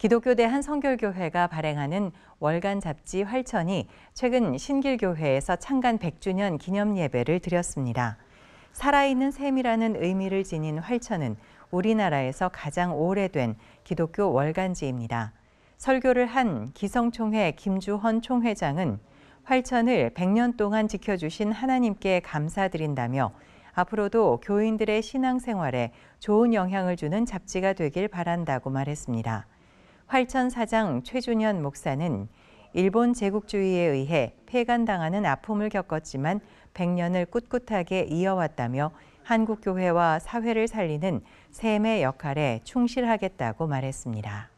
기독교대 한 성결교회가 발행하는 월간 잡지 활천이 최근 신길교회에서 창간 100주년 기념 예배를 드렸습니다. 살아있는 셈이라는 의미를 지닌 활천은 우리나라에서 가장 오래된 기독교 월간지입니다. 설교를 한 기성총회 김주헌 총회장은 활천을 100년 동안 지켜주신 하나님께 감사드린다며 앞으로도 교인들의 신앙생활에 좋은 영향을 주는 잡지가 되길 바란다고 말했습니다. 활천 사장 최준현 목사는 일본 제국주의에 의해 폐간당하는 아픔을 겪었지만 100년을 꿋꿋하게 이어왔다며 한국교회와 사회를 살리는 샘의 역할에 충실하겠다고 말했습니다.